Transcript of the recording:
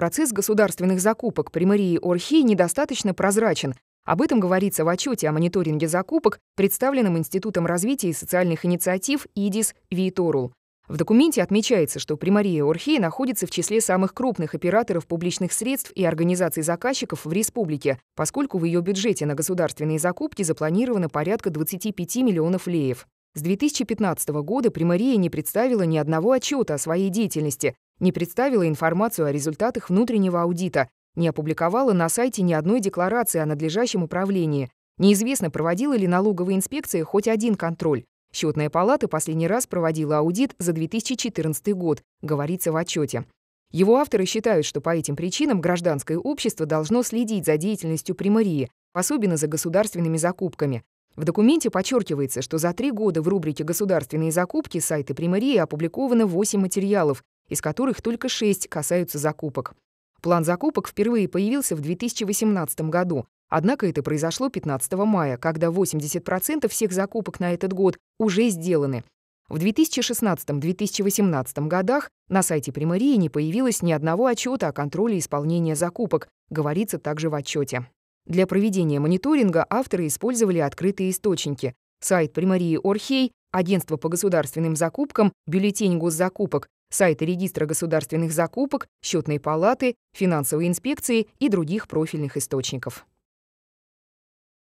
Процесс государственных закупок при мэрии Орхи недостаточно прозрачен. Об этом говорится в отчете о мониторинге закупок, представленном Институтом развития и социальных инициатив ИДИС Виторул. В документе отмечается, что Примария Орхи находится в числе самых крупных операторов публичных средств и организаций заказчиков в республике, поскольку в ее бюджете на государственные закупки запланировано порядка 25 миллионов леев. С 2015 года Примария не представила ни одного отчета о своей деятельности, не представила информацию о результатах внутреннего аудита, не опубликовала на сайте ни одной декларации о надлежащем управлении, неизвестно, проводила ли налоговая инспекция хоть один контроль. Счетная палата последний раз проводила аудит за 2014 год, говорится в отчете. Его авторы считают, что по этим причинам гражданское общество должно следить за деятельностью примарии, особенно за государственными закупками. В документе подчеркивается, что за три года в рубрике «Государственные закупки» сайта примарии опубликовано 8 материалов, из которых только шесть касаются закупок. План закупок впервые появился в 2018 году, однако это произошло 15 мая, когда 80% всех закупок на этот год уже сделаны. В 2016-2018 годах на сайте Примарии не появилось ни одного отчета о контроле исполнения закупок, говорится также в отчете. Для проведения мониторинга авторы использовали открытые источники. Сайт Примарии Орхей, Агентство по государственным закупкам, бюллетень госзакупок, сайты Регистра государственных закупок, Счетной палаты, Финансовой инспекции и других профильных источников.